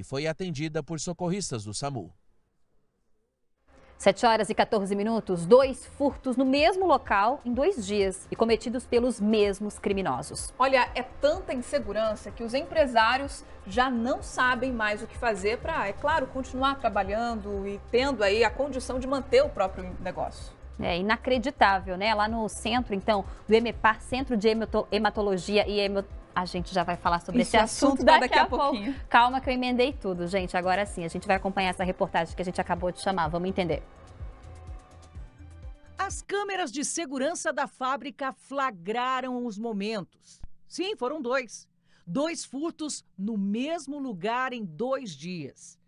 e foi atendida por socorristas do SAMU. 7 horas e 14 minutos, dois furtos no mesmo local em dois dias e cometidos pelos mesmos criminosos. Olha, é tanta insegurança que os empresários já não sabem mais o que fazer para, é claro, continuar trabalhando e tendo aí a condição de manter o próprio negócio. É inacreditável, né? Lá no centro, então, do EMEPAR, Centro de Hematologia e hematologia a gente já vai falar sobre esse, esse assunto, assunto daqui, daqui, a, a pouquinho. pouco. Calma que eu emendei tudo, gente. Agora sim, a gente vai acompanhar essa reportagem que a gente acabou de chamar. Vamos entender. As câmeras de segurança da fábrica flagraram os momentos. Sim, foram dois. Dois furtos no mesmo lugar em dois dias.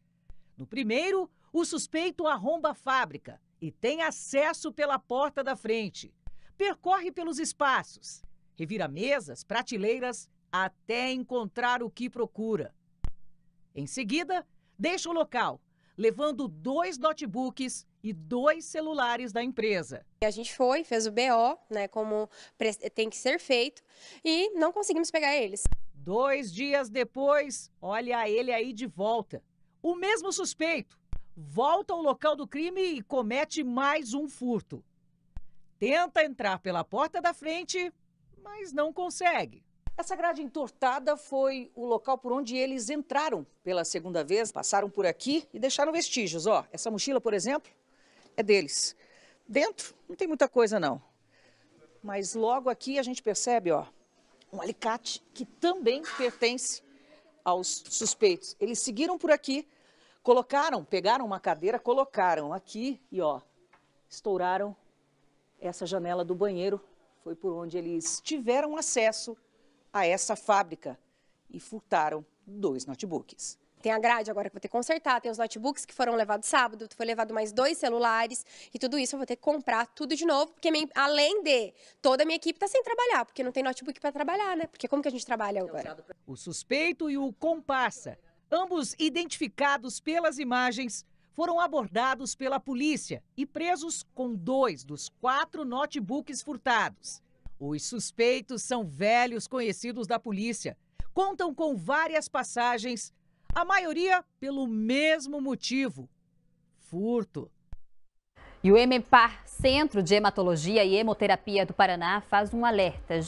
No primeiro, o suspeito arromba a fábrica e tem acesso pela porta da frente. Percorre pelos espaços revira mesas, prateleiras, até encontrar o que procura. Em seguida, deixa o local, levando dois notebooks e dois celulares da empresa. A gente foi, fez o BO, né, como tem que ser feito, e não conseguimos pegar eles. Dois dias depois, olha ele aí de volta. O mesmo suspeito volta ao local do crime e comete mais um furto. Tenta entrar pela porta da frente, mas não consegue. Essa grade entortada foi o local por onde eles entraram pela segunda vez, passaram por aqui e deixaram vestígios. Ó, essa mochila, por exemplo, é deles. Dentro não tem muita coisa não, mas logo aqui a gente percebe, ó, um alicate que também pertence aos suspeitos. Eles seguiram por aqui, colocaram, pegaram uma cadeira, colocaram aqui e ó, estouraram essa janela do banheiro foi por onde eles tiveram acesso a essa fábrica e furtaram dois notebooks. Tem a grade agora que vou ter que consertar, tem os notebooks que foram levados sábado, foi levado mais dois celulares e tudo isso eu vou ter que comprar tudo de novo, porque minha, além de toda a minha equipe está sem trabalhar, porque não tem notebook para trabalhar, né? Porque como que a gente trabalha agora? O suspeito e o comparsa, ambos identificados pelas imagens foram abordados pela polícia e presos com dois dos quatro notebooks furtados. Os suspeitos são velhos conhecidos da polícia. Contam com várias passagens, a maioria pelo mesmo motivo: furto. E o EMEPAR, Centro de Hematologia e Hemoterapia do Paraná, faz um alerta.